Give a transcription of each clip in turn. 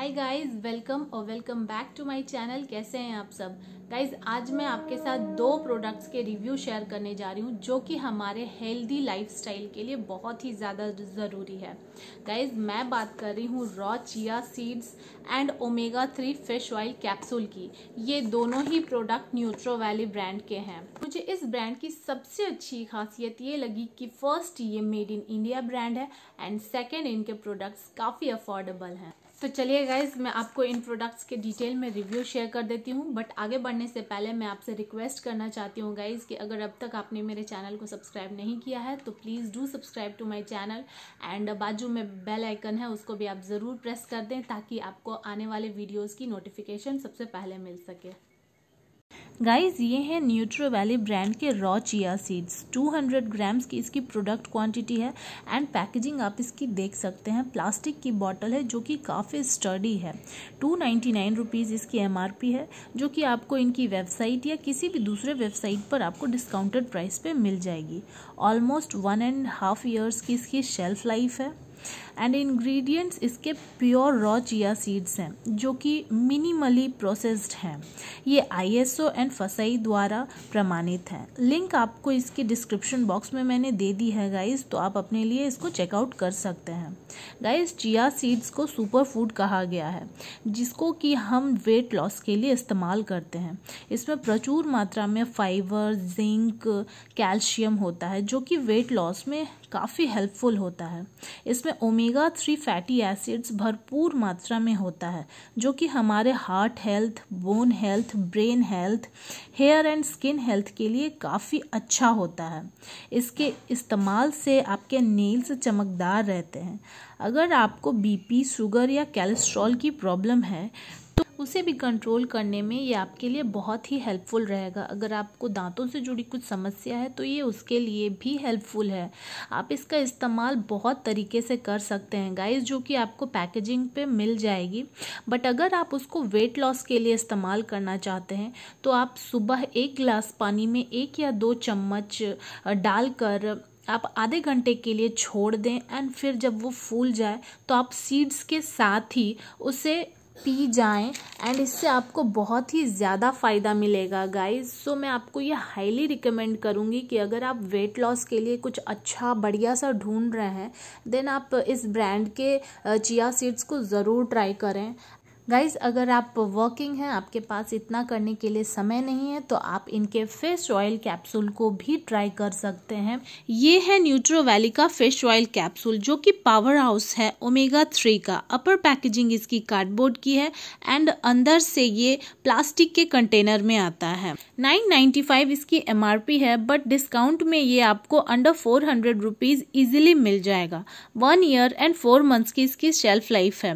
हाय guys welcome और welcome back to my channel कैसे हैं आप सब गाइस आज मैं आपके साथ दो प्रोडक्ट्स के रिव्यू शेयर करने जा रही हूँ जो कि हमारे हेल्दी लाइफस्टाइल के लिए बहुत ही ज़्यादा ज़रूरी है गाइस मैं बात कर रही हूँ raw chia seeds and omega three fish oil capsule की ये दोनों ही प्रोडक्ट न्यूट्रो वैली ब्रांड के हैं मुझे इस ब्रांड की सबसे अच्छी खासियत ये लगी कि फ़र्स्ट ये मेड इन इंडिया ब्रांड है एंड सेकेंड इनके प्रोडक्ट्स काफ़ी अफोर्डेबल हैं तो चलिए गाइज मैं आपको इन प्रोडक्ट्स के डिटेल में रिव्यू शेयर कर देती हूँ बट आगे बढ़ने से पहले मैं आपसे रिक्वेस्ट करना चाहती हूँ गाइज कि अगर अब तक आपने मेरे चैनल को सब्सक्राइब नहीं किया है तो please do subscribe to my channel and बाजू में बेल आइकन है उसको भी आप ज़रूर प्रेस कर दें ताकि आपको आने वाले वीडियोज़ की नोटिफिकेशन सबसे पहले मिल सके गाइस ये है न्यूट्रो वैली ब्रांड के रॉ चिया सीड्स 200 ग्राम्स की इसकी प्रोडक्ट क्वांटिटी है एंड पैकेजिंग आप इसकी देख सकते हैं प्लास्टिक की बॉटल है जो कि काफ़ी स्टडी है टू नाइन्टी नाइन रुपीज़ इसकी एम आर पी है जो कि आपको इनकी वेबसाइट या किसी भी दूसरे वेबसाइट पर आपको डिस्काउंटेड प्राइस पर मिल जाएगी almost one and half years की इसकी शेल्फ लाइफ है एंड इंग्रेडिएंट्स इसके प्योर रॉ चिया सीड्स हैं जो कि मिनिमली प्रोसेस्ड हैं ये आईएसओ एंड फसाई द्वारा प्रमाणित हैं लिंक आपको इसके डिस्क्रिप्शन बॉक्स में मैंने दे दी है गाइस तो आप अपने लिए इसको चेकआउट कर सकते हैं गाइस चिया सीड्स को सुपर फूड कहा गया है जिसको कि हम वेट लॉस के लिए इस्तेमाल करते हैं इसमें प्रचुर मात्रा में फाइबर जिंक कैल्शियम होता है जो कि वेट लॉस में काफ़ी हेल्पफुल होता है इसमें इसमें ओमेगा थ्री फैटी एसिड्स भरपूर मात्रा में होता है जो कि हमारे heart health bone health brain health hair and skin health के लिए काफ़ी अच्छा होता है इसके इस्तेमाल से आपके नेल्स चमकदार रहते हैं अगर आपको बीपी शुगर या कैलेस्ट्रॉल की प्रॉब्लम है उसे भी कंट्रोल करने में ये आपके लिए बहुत ही हेल्पफुल रहेगा अगर आपको दांतों से जुड़ी कुछ समस्या है तो ये उसके लिए भी हेल्पफुल है आप इसका इस्तेमाल बहुत तरीके से कर सकते हैं गाइस जो कि आपको पैकेजिंग पे मिल जाएगी बट अगर आप उसको वेट लॉस के लिए इस्तेमाल करना चाहते हैं तो आप सुबह एक गिलास पानी में एक या दो चम्मच डालकर आप आधे घंटे के लिए छोड़ दें एंड फिर जब वो फूल जाए तो आप सीड्स के साथ ही उसे पी जाएं एंड इससे आपको बहुत ही ज़्यादा फ़ायदा मिलेगा गाइस सो so, मैं आपको ये हाईली रिकमेंड करूँगी कि अगर आप वेट लॉस के लिए कुछ अच्छा बढ़िया सा ढूंढ रहे हैं देन आप इस ब्रांड के चिया सीड्स को ज़रूर ट्राई करें गाइज अगर आप वर्किंग हैं आपके पास इतना करने के लिए समय नहीं है तो आप इनके फेस ऑयल कैप्सूल को भी ट्राई कर सकते हैं ये है न्यूट्रो वैली का फेस ऑयल कैप्सूल जो कि पावर हाउस है ओमेगा थ्री का अपर पैकेजिंग इसकी कार्डबोर्ड की है एंड अंदर से ये प्लास्टिक के कंटेनर में आता है नाइन इसकी एम है बट डिस्काउंट में ये आपको अंडर फोर हंड्रेड रुपीज़ मिल जाएगा one year and four months की इसकी शेल्फ लाइफ है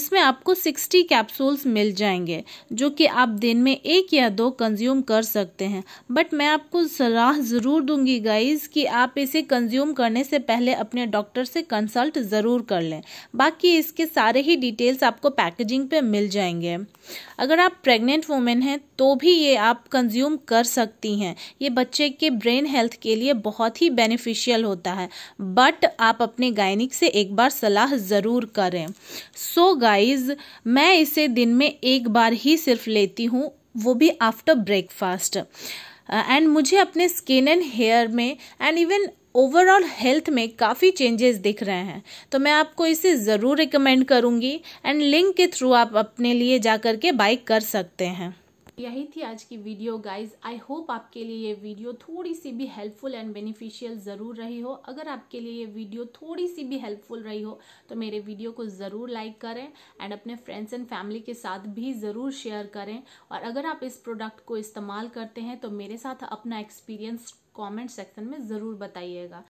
इसमें आपको सिक्सटी कैप्सूल्स मिल जाएंगे जो कि आप दिन में एक या दो कंज्यूम कर सकते हैं बट मैं आपको सलाह ज़रूर दूंगी गाइज़ कि आप इसे कंज्यूम करने से पहले अपने डॉक्टर से कंसल्ट ज़रूर कर लें बाकी इसके सारे ही डिटेल्स आपको पैकेजिंग पे मिल जाएंगे अगर आप प्रेग्नेंट वुमेन हैं तो भी ये आप कंज्यूम कर सकती हैं ये बच्चे के ब्रेन हेल्थ के लिए बहुत ही बेनिफिशियल होता है बट आप अपने गायनिक से एक बार सलाह ज़रूर करें सो so गाइज़ मैं इसे दिन में एक बार ही सिर्फ लेती हूँ वो भी आफ्टर ब्रेकफास्ट एंड मुझे अपने स्किन एंड हेयर में एंड इवन ओवरऑल हेल्थ में काफ़ी चेंजेस दिख रहे हैं तो मैं आपको इसे ज़रूर रिकमेंड करूँगी एंड लिंक के थ्रू आप अपने लिए जा कर के बाइक कर सकते हैं यही थी आज की वीडियो गाइज आई होप आपके लिए ये वीडियो थोड़ी सी भी हेल्पफुल एंड बेनिफिशियल ज़रूर रही हो अगर आपके लिए ये वीडियो थोड़ी सी भी हेल्पफुल रही हो तो मेरे वीडियो को ज़रूर लाइक करें एंड अपने फ्रेंड्स एंड फैमिली के साथ भी ज़रूर शेयर करें और अगर आप इस प्रोडक्ट को इस्तेमाल करते हैं तो मेरे साथ अपना एक्सपीरियंस कमेंट सेक्शन में ज़रूर बताइएगा